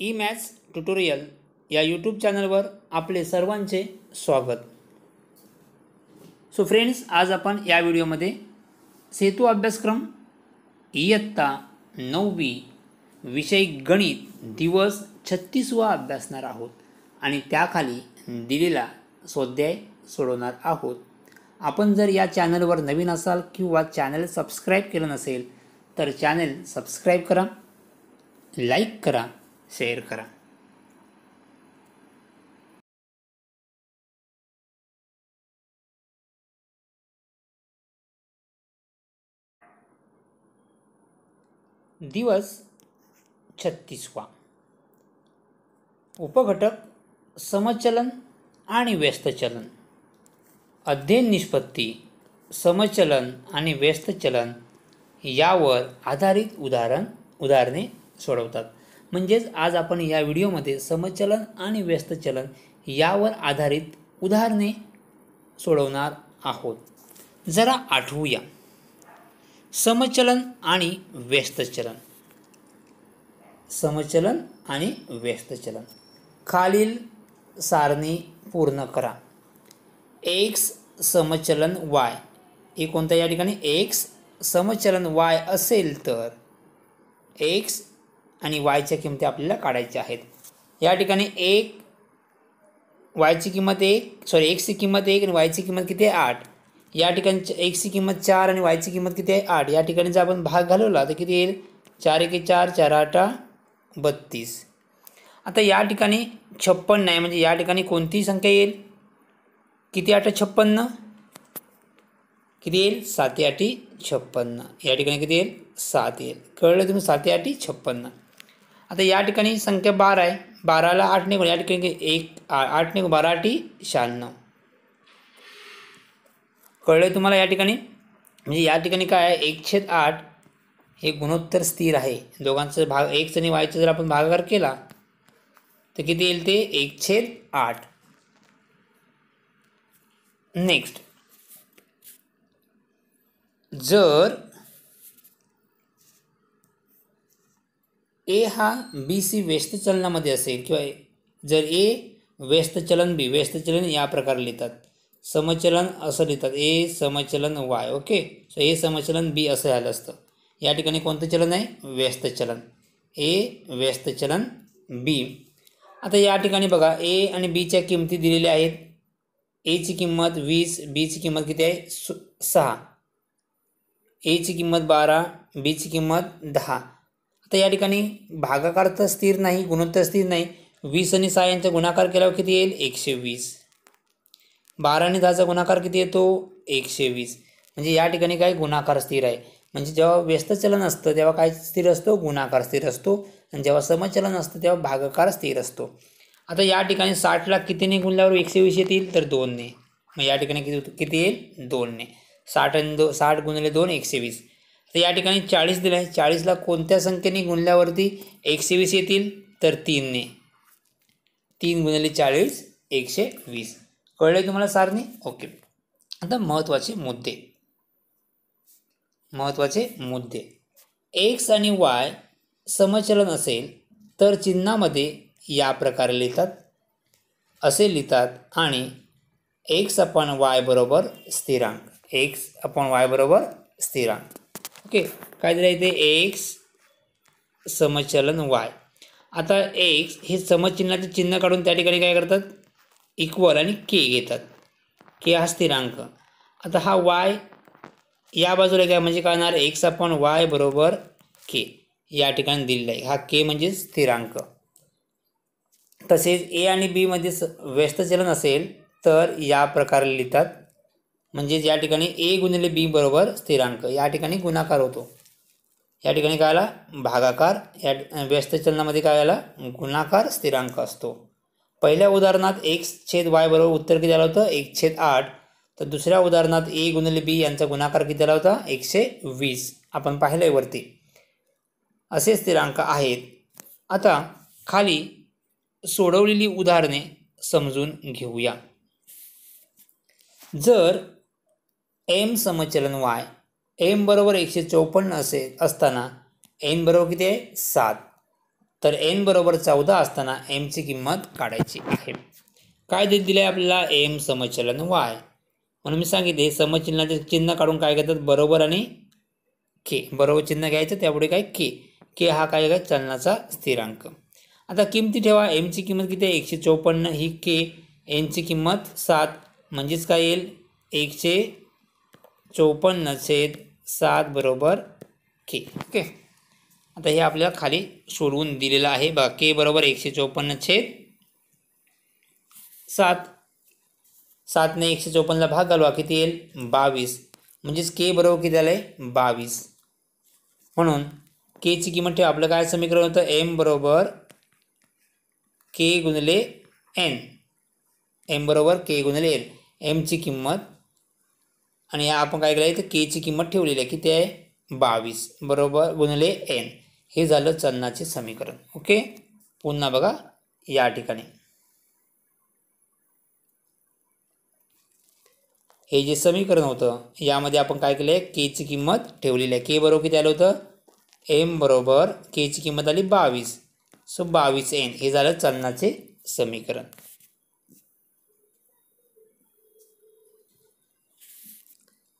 E maths tutorial या YouTube चॅनलवर आपले सर्वांचे स्वागत सो फ्रेंड्स आज आपण या व्हिडिओमध्ये सेतू अभ्यासक्रम इयत्ता नववी विषय गणित दिवस छत्तीसवा अभ्यासणार आहोत आणि त्याखाली दिलेला स्वाध्याय सोडवणार आहोत आपण जर या चॅनलवर नवीन असाल किंवा चॅनल सबस्क्राईब केलं नसेल तर चॅनल सबस्क्राईब करा लाईक करा शेअर करा दिवस छत्तीसवा उपघटक समचलन आणि व्यस्तचलन अध्ययन निष्पत्ती समचलन आणि व्यस्तचलन यावर आधारित उदाहरण उदाहरणे सोडवतात म्हणजेच आज आपण या व्हिडिओमध्ये समचलन आणि व्यस्तचलन यावर आधारित उदाहरणे सोडवणार आहोत जरा आठवूया समचलन आणि व्यस्तचलन समचलन आणि व्यस्तचलन खालील सारणी पूर्ण करा एक्स समचलन वाय हे कोणतं या ठिकाणी एक्स समचलन वाय असेल तर एक्स आणि वायच्या किमती आपल्याला काढायच्या आहेत या ठिकाणी एक वायची किंमत एक सॉरी एक्सची किंमत एक आणि वायची किंमत किती आहे आठ या ठिकाणी एक्सची किंमत चार आणि वायची किंमत किती आहे आठ या ठिकाणी जर आपण भाग घालवला तर किती येईल चार एक चार चार आठा बत्तीस आता या ठिकाणी छप्पन नाही म्हणजे या ठिकाणी कोणतीही संख्या येईल किती आठ छप्पन्न किती येईल साते आठी छप्पन्न या ठिकाणी किती येईल सात येईल कळलं तुम्ही साती आठी छप्पन्न आता या ठिकाणी संख्या बारा आहे बाराला आठ निघून या ठिकाणी एक आठ निघून बारा आठी शहाण्णव कळलं तुम्हाला या ठिकाणी म्हणजे या ठिकाणी काय आहे एक छेद आठ हे गुणोत्तर स्थिर आहे दोघांचं भाग एकचं आणि वायचं जर आपण भागाकार केला तर किती येईल ते एक छेद आठ नेक्स्ट जर ए हा बी सी व्यस्त चलनामध्ये असेल किंवा जर ए व्यस्त चलन बी व्यस्त चलन या प्रकारे लिहितात समचलन असं लिहितात ए समचलन वाय ओके सो ए समचलन बी असं झालं असतं या ठिकाणी कोणतं चलन आहे व्यस्त चलन ए व्यस्त चलन बी आता या ठिकाणी बघा ए आणि बीच्या किमती दिलेल्या आहेत एची किंमत वीस बीची किंमत किती आहे सु सहा एची किंमत बारा बीची किंमत दहा आता या ठिकाणी भागाकार तर स्थिर नाही गुणोत्तर स्थिर नाही वीस आणि सहा यांचा गुणाकार केल्यावर किती येईल एकशे वीस बारा आणि दहाचा गुणाकार किती येतो एकशे वीस म्हणजे या ठिकाणी काय गुणाकार स्थिर आहे म्हणजे जेव्हा व्यस्त चलन असतं तेव्हा काय स्थिर असतो गुणाकार स्थिर असतो आणि जेव्हा समचलन असतं तेव्हा भागाकार स्थिर असतो आता या ठिकाणी लाख कितीने गुणल्यावर एकशे वीस येतील तर दोनने मग या ठिकाणी किती किती येईल दोनने साठ आणि दो साठ गुणले दोन एकशे वीस तर या ठिकाणी चाळीस दिलं आहे चाळीसला कोणत्या संख्येने गुणल्यावरती एकशे वीस येतील तर तीनने तीन गुणले चाळीस एकशे वीस कळले तुम्हाला सारणी ओके आता महत्त्वाचे मुद्दे महत्त्वाचे मुद्दे एक्स आणि वाय समचलन असेल तर चिन्हामध्ये या प्रकारे लिहितात असे लिहितात आणि एक्स अपॉन वाय बरोबर स्थिरांक एक्स अपॉन वाय बरोबर स्थिरांक ओके काय दिलं इथे एक्स समचलन वाय आता एक्स हे समचिन्हाचे चिन्ह काढून त्या ठिकाणी काय करतात इक्वल आणि के घेतात के हा स्थिरांक आता हा वाय या बाजूला काय म्हणजे काय होणार एक्स अपॉन वाय बरोबर के या ठिकाणी दिलेला आहे हा के म्हणजे स्थिरांक तसेच ए आणि बीमध्ये स चलन असेल तर या प्रकारे लिहितात म्हणजेच या ठिकाणी ए गुणिले बी बरोबर स्थिरांक या ठिकाणी गुणाकार होतो या ठिकाणी काय आला भागाकार या चलनामध्ये काय आला गुणाकार स्थिरांक असतो पहिल्या उदाहरणात एक्स छेद वाय बरोबर उत्तर किती आलं होतं एक छेद आठ तर दुसऱ्या उदाहरणात ए गुणिले बी यांचा गुणाकार किती आला होता एकशे वीस आपण पाहिलं वरती असे स्थिरांक आहेत आता खाली सोडवलेली उदाहरणे समजून घेऊया जर एम समचलन वाय एम बरोबर एकशे चौपन्न असे असताना एन बरोबर किती आहे सात तर एन बरोबर चौदा असताना एमची किंमत काढायची आहे काय देत दिलं आहे आपल्याला एम समचलन वाय म्हणून मी सांगितले समचलनाचे चिन्ह काढून काय घेतात बरोबर आणि के बरोबर चिन्ह घ्यायचं त्यापुढे काय के के हा काय काय चलनाचा स्थिरांक आता किमती ठेवा एमची किंमत किती आहे एकशे चौपन्न ही के एनची किंमत सात म्हणजेच काय येईल एकशे चौपन्न छेद सात बरोबर के ओके आता हे आपल्याला खाली सोडवून दिलेलं आहे बा के बरोबर एकशे चौपन्न छेद सात सातने एकशे चौपन्नला भाग घालवा किती येईल बावीस म्हणजेच के बरोबर किती आलं आहे बावीस म्हणून केची किंमत ठेवा आपलं काय समीकरण होतं एम बरोबर के गुणले एन एम बरोबर के गुणले एन एमची किंमत आणि आपण काय केलं आहे तर केची किंमत ठेवलेली आहे किती आहे बावीस बरोबर गुणले एन हे झालं चलनाचे समीकरण ओके पुन्हा बघा या ठिकाणी हे जे समीकरण होतं यामध्ये आपण काय केलं आहे केची किंमत ठेवलेली आहे के बरोबर किती आलं होतं एम बरोबर केची किंमत आली बावीस सो बावीस एन हे झालं चलनाचे समीकरण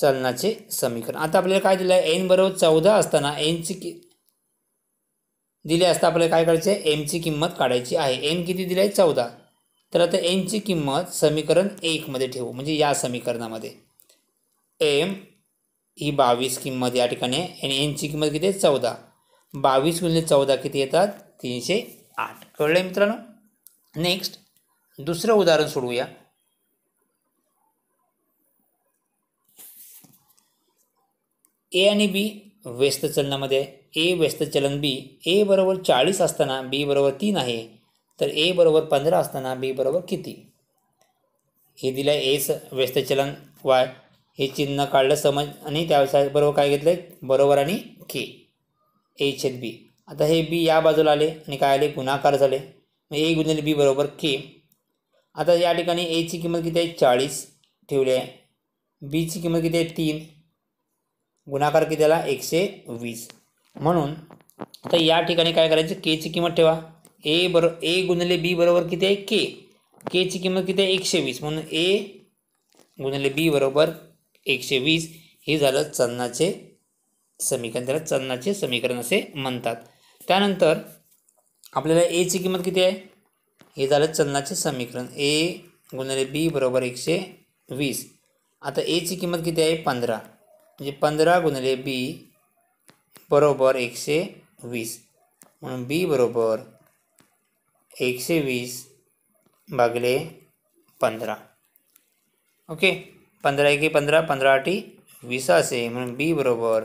चलनाचे समीकरण आता आपल्याला काय दिलं आहे एन बरोबर चौदा असताना एनची कि दिली असता आपल्याला काय करायचे आहे एमची किंमत काढायची आहे एन किती दिली आहे चौदा तर आता एनची किंमत समीकरण एकमध्ये ठेवू म्हणजे या समीकरणामध्ये एम ही बावीस किंमत या ठिकाणी आणि एनची किंमत किती आहे चौदा बावीस गुणिले चौदा किती येतात तीनशे आठ कळलं मित्रांनो नेक्स्ट दुसरं उदाहरण सोडवूया ए आणि बी व्यस्त चलनामध्ये ए व्यस्त चलन बी ए बरोबर चाळीस असताना बी बरोबर तीन आहे तर ए बरोबर पंधरा असताना बी बरोबर किती हे दिलं आहे एस व्यस्त चलन वाय हे चिन्ह काढलं समज आणि त्यावेळेस बरोबर काय घेतलं आहे बरोबर आणि के ए छेद बी आता हे बी या बाजूला आले आणि काय आले गुणाकार झाले मग ए गुणिले बी बरोबर के आता या ठिकाणी एची किंमत किती आहे चाळीस ठेवली आहे बीची किंमत किती आहे तीन गुणाकार किती आला एकशे वीस म्हणून आता या ठिकाणी काय करायचं केची किंमत ठेवा ए बरो ए गुणिले बी बरोबर किती आहे के केची किंमत किती आहे एकशे वीस म्हणून ए गुणिले बी बरोबर एकशे वीस हे झालं चन्नाचे समीकरण त्याला चन्नाचे समीकरण असे म्हणतात त्यानंतर आपल्याला एची किंमत किती आहे हे झालं चलनाचे समीकरण ए गुणिले बी बरोबर एकशे वीस आता एची किंमत किती आहे पंधरा म्हणजे पंधरा गुणिले बी बरोबर एकशे वीस म्हणून बी बरोबर एकशे वीस भागले पंधरा ओके पंधरा एके पंधरा पंधरा आठी वीस असे म्हणून बी बरोबर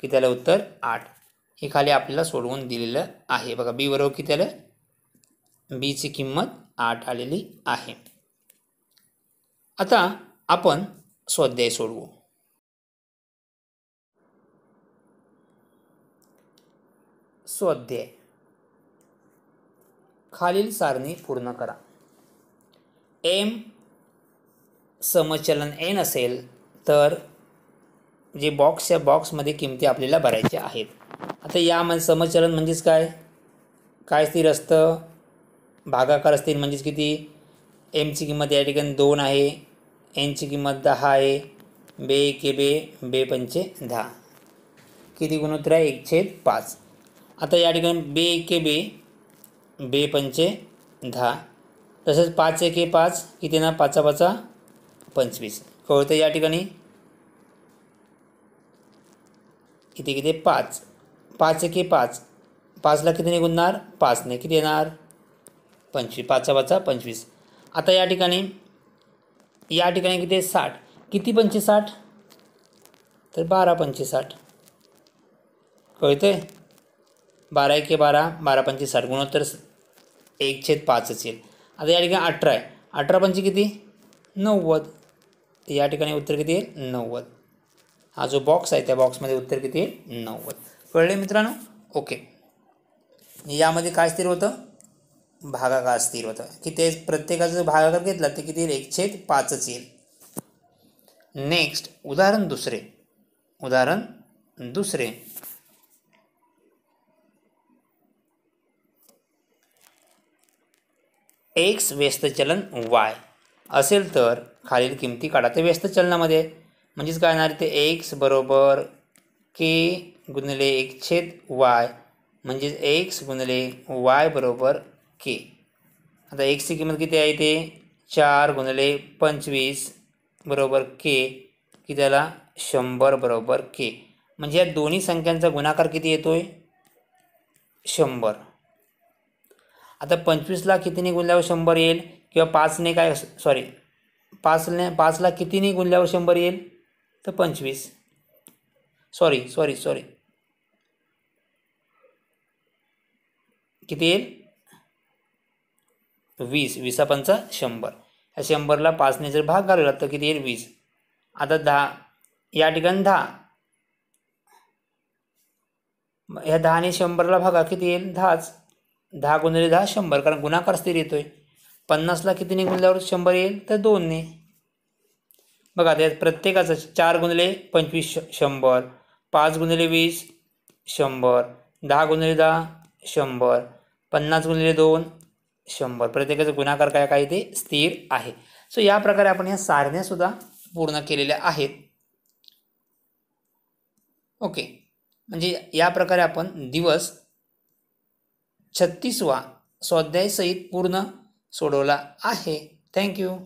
किती आलं उत्तर आठ हे खाली आपल्याला सोडवून दिलेलं आहे बघा बी बरोबर किती आलं बीची किंमत आठ आलेली आहे आता आपण स्वाध्याय सोडवू स्वाध्याय खालील सारणी पूर्ण करा एम समचलन एन असेल तर जे बॉक्स या बॉक्समध्ये किमती आपल्याला भरायच्या आहेत आता यामध्ये समचलन म्हणजेच काय काय स्थिर असतं भागाकार असतील म्हणजेच किती एमची किंमत या ठिकाणी दोन आहे एनची किंमत दहा आहे बे के बे बे पंचे दहा किती गुणोत्तर आहे एक छेद पाच आता या ठिकाणी बे के बे बे पंचे दहा तसंच पाच एके पाच किती ना पाचा पाचा पंचवीस कळतं या ठिकाणी किती किती पाच पाच एके पाच पाचला किती निघणार नाही किती येणार पंचवीस पाचा पाचा पंचवीस आता या ठिकाणी या ठिकाणी किती साठ किती पंचवीस साठ तर बारा पंचवीस साठ कळते बारा एके बारा बारा पंचवीस साठ गुणोत्तर एक छेद पाचच येईल आता या ठिकाणी अठरा आहे अठरा पंचवी किती नव्वद या ठिकाणी उत्तर किती येईल नव्वद हा जो बॉक्स आहे त्या बॉक्समध्ये उत्तर किती येईल नव्वद कळले मित्रांनो ओके यामध्ये काय स्थिर होतं भागाकार स्थिर होतं की ते प्रत्येकाचं भागाकार घेतला ते किती एक छेद पाचच येईल नेक्स्ट उदाहरण दुसरे उदाहरण दुसरे एक्स चलन वाय असेल तर खालील किमती काढा ते व्यस्त चलनामध्ये म्हणजेच काय येणार ते एक्स बरोबर के गुणले एक छेद वाय म्हणजेच एक्स गुणले वाय बरोबर के आता एक्सची किंमत किती आहे ते चार गुणले पंचवीस बरोबर के की त्याला शंभर बरोबर के म्हणजे या दोन्ही संख्यांचा गुणाकार किती येतो आहे शंभर आता पंचवीसला कितीने गुणल्यावर शंभर येईल किंवा पाचने काय सॉरी पाचने पाचला कितीने गुणल्यावर शंभर येईल तर पंचवीस सॉरी सॉरी सॉरी किती येईल वीस वीसापंचा शंभर या शंभरला पाचने जर भाग घालवला तर किती येईल वीस आता दहा या ठिकाणी दहा ह्या दहाने शंभरला भागा किती येईल दहाच दहा गुणले दहा शंभर कारण गुणाकार स्थिर येतोय पन्नासला कितीने गुणल्यावर शंभर येईल तर दोनने बघा त्यात प्रत्येकाचं चार गुणले पंचवीस श शंभर पाच गुणले वीस शंभर दहा गुणले दहा शंभर पन्नास गुणिले दोन शंभर प्रत्येकाचा गुणाकार काय काय ते स्थिर आहे सो या प्रकारे आपण या सारण्यासुद्धा पूर्ण केलेल्या आहेत ओके म्हणजे या प्रकारे आपण दिवस छत्तीसवा स्वाध्यायसहित पूर्ण सोडवला आहे थँक्यू